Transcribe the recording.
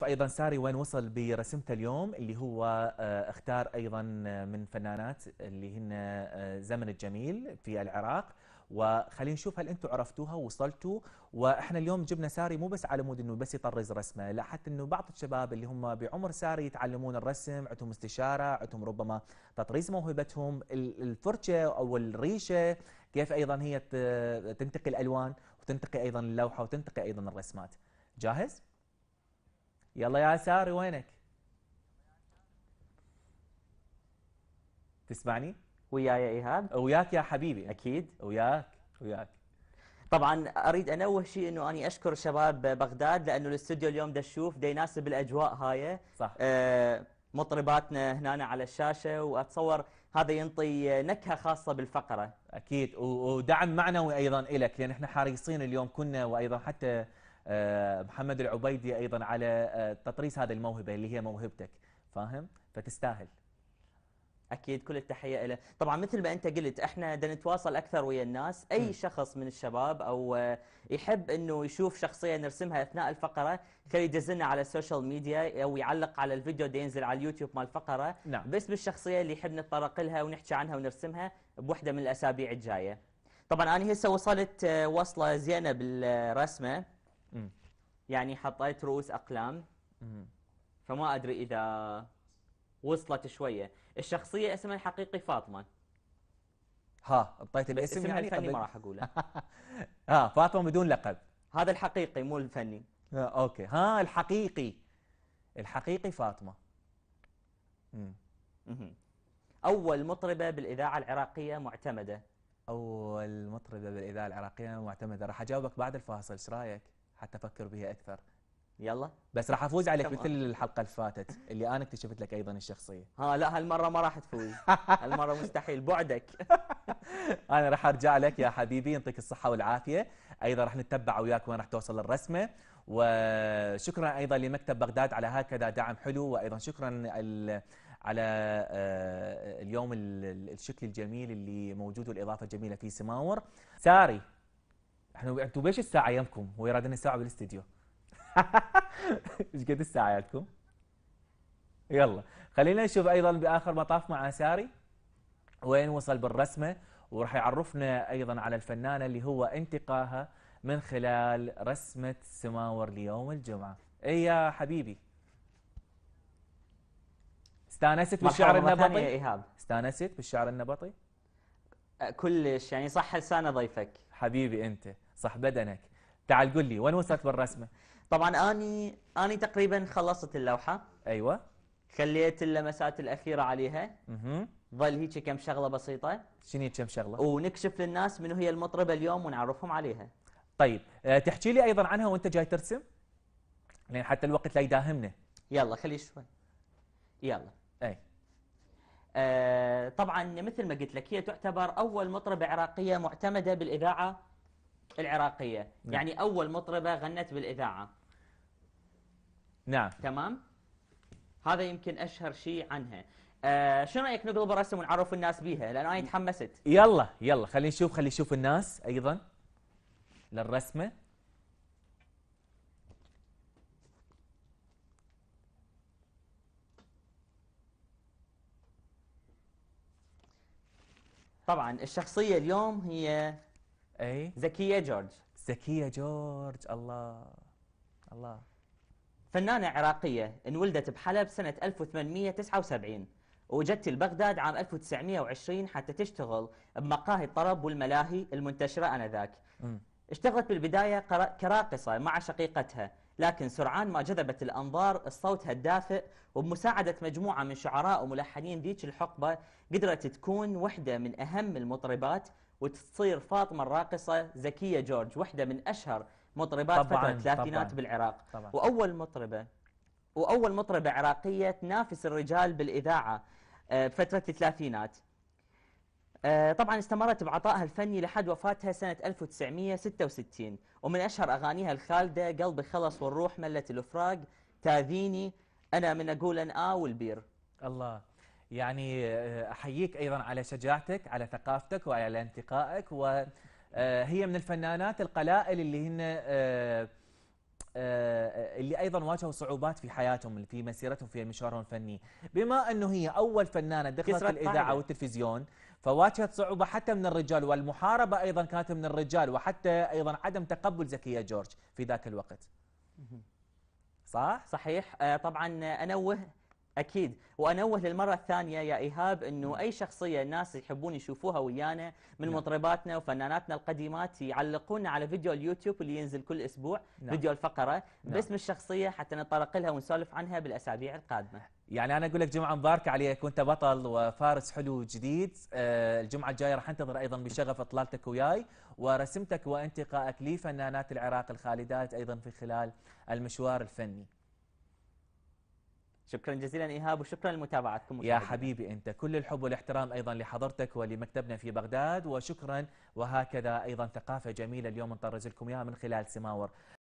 فايضا ساري وين وصل برسمته اليوم اللي هو آه، اختار ايضا آه، من فنانات اللي هن آه، زمن الجميل في العراق وخلينا نشوف هل انتم عرفتوها وصلتوا واحنا اليوم جبنا ساري مو بس على مود انه بس يطرز رسمه لا حتى انه بعض الشباب اللي هم بعمر ساري يتعلمون الرسم عندهم استشاره عندهم ربما تطريز موهبتهم الفرشه او الريشه كيف ايضا هي تنتقي الالوان وتنتقي ايضا اللوحه وتنتقي ايضا الرسمات جاهز يلا يا ساري وينك تسمعني وياي يا ايهاب وياك يا حبيبي اكيد وياك وياك طبعا اريد انوه شيء انه اني اشكر شباب بغداد لانه الاستوديو اليوم دا دا يناسب الاجواء هاي صح آه مطرباتنا هنا على الشاشه واتصور هذا ينطي نكهه خاصه بالفقره اكيد ودعم معنوي ايضا لك لان احنا حريصين اليوم كنا وايضا حتى آه، محمد العبيدي ايضا على آه، تطريز هذه الموهبه اللي هي موهبتك فاهم فتستاهل اكيد كل التحيه له طبعا مثل ما انت قلت احنا بدنا نتواصل اكثر ويا الناس اي م. شخص من الشباب او آه، يحب انه يشوف شخصيه نرسمها اثناء الفقره خلي يدزلنا على السوشيال ميديا او يعلق على الفيديو اللي ينزل على اليوتيوب مال الفقره نعم. بس بالشخصيه اللي يحب نتطرق لها ونحكي عنها ونرسمها بوحده من الاسابيع الجايه طبعا انا هسه وصلت وصله زينه بالرسمه يعني حطيت رؤوس اقلام فما ادري اذا وصلت شويه الشخصيه اسمها الحقيقي فاطمه ها اعطيت الاسم يعني الفني طيب. ما راح اقوله ها فاطمه بدون لقب هذا الحقيقي مو الفني آه اوكي ها الحقيقي الحقيقي فاطمه مم. اول مطربه بالاذاعه العراقيه معتمده اول مطربه بالاذاعه العراقيه معتمده راح اجاوبك بعد الفاصل ايش رايك حتى افكر بها اكثر يلا بس راح افوز عليك مثل الحلقه اللي فاتت اللي انا اكتشفت لك ايضا الشخصيه ها لا هالمره ما راح تفوز هالمره مستحيل بعدك انا راح ارجع لك يا حبيبي يعطيك الصحه والعافيه ايضا راح نتبع وياك وين راح توصل الرسمه وشكرا ايضا لمكتب بغداد على هكذا دعم حلو وايضا شكرا على آه، اليوم الشكل الجميل اللي موجود والاضافه الجميله في سماور ساري احنا انتوا بيش الساعه ايامكم هو رادني الساعه بالاستديو ايش قد الساعه عندكم يلا خلينا نشوف ايضا باخر مطاف مع ساري وين وصل بالرسمه وراح يعرفنا ايضا على الفنانه اللي هو انتقاها من خلال رسمه سماور ليوم الجمعه اي يا حبيبي استانست بالشعر النبطي يا ايهاب استانست بالشعر النبطي كلش يعني صح لسانه ضيفك حبيبي انت صح بدنك تعال قل لي وين وصلت بالرسمه طبعا اني اني تقريبا خلصت اللوحه ايوه خليت اللمسات الاخيره عليها اها ظل هيك كم شغله بسيطه شنو كم شغله ونكشف للناس منو هي المطربه اليوم ونعرفهم عليها طيب أه تحكي لي ايضا عنها وانت جاي ترسم لان حتى الوقت لا يداهمنا يلا خلي شوي يلا اي آه طبعا مثل ما قلت لك هي تعتبر اول مطربه عراقيه معتمده بالاذاعه العراقية نعم. يعني أول مطربة غنت بالإذاعة نعم تمام هذا يمكن أشهر شيء عنها آه شو رايك نقلب الرسم ونعرف الناس بيها لان انا تحمست يلا يلا خلينا نشوف خلينا نشوف الناس ايضا للرسمه طبعا الشخصيه اليوم هي اي زكيه جورج زكيه جورج الله الله فنانة عراقية انولدت بحلب سنة 1879 وجدت لبغداد عام 1920 حتى تشتغل بمقاهي الطرب والملاهي المنتشرة آنذاك اشتغلت بالبداية كراقصة مع شقيقتها لكن سرعان ما جذبت الأنظار صوتها الدافئ وبمساعدة مجموعة من شعراء وملحنين ذيك الحقبة قدرت تكون واحدة من أهم المطربات وتصير فاطمه الراقصه زكيه جورج واحده من اشهر مطربات طبعاً فتره الثلاثينات بالعراق طبعاً واول مطربه واول مطربه عراقيه تنافس الرجال بالاذاعه بفتره آه، الثلاثينات آه، طبعا استمرت بعطائها الفني لحد وفاتها سنة 1966 ومن أشهر أغانيها الخالدة قلبي خلص والروح ملت الأفراق تاذيني أنا من أقول أن آه والبير الله يعني آه، أحييك أيضا على شجاعتك على ثقافتك وعلى انتقائك وهي آه، من الفنانات القلائل اللي هن آه، اللي أيضا واجهوا صعوبات في حياتهم في مسيرتهم في مشوارهم الفني بما أنه هي أول فنانة دخلت الإذاعة والتلفزيون فواجهت صعوبة حتى من الرجال والمحاربة أيضا كانت من الرجال وحتى أيضا عدم تقبل زكية جورج في ذاك الوقت صح؟ صحيح طبعا أنوه اكيد وانوه للمره الثانيه يا ايهاب انه اي شخصيه الناس يحبون يشوفوها ويانا من نعم. مطرباتنا وفناناتنا القديمات يعلقون على فيديو اليوتيوب اللي ينزل كل اسبوع نعم. فيديو الفقره نعم. باسم الشخصيه حتى نتطرق لها ونسولف عنها بالاسابيع القادمه يعني انا اقول لك جمعه مباركه عليك وانت بطل وفارس حلو جديد آه، الجمعه الجايه راح انتظر ايضا بشغف اطلالتك وياي ورسمتك وانتقائك لفنانات العراق الخالدات ايضا في خلال المشوار الفني شكرا جزيلا إيهاب وشكرا لمتابعتكم يا حبيبي أنت كل الحب والاحترام أيضا لحضرتك ولمكتبنا في بغداد وشكرا وهكذا أيضا ثقافة جميلة اليوم نطرز لكم إياها من خلال سماور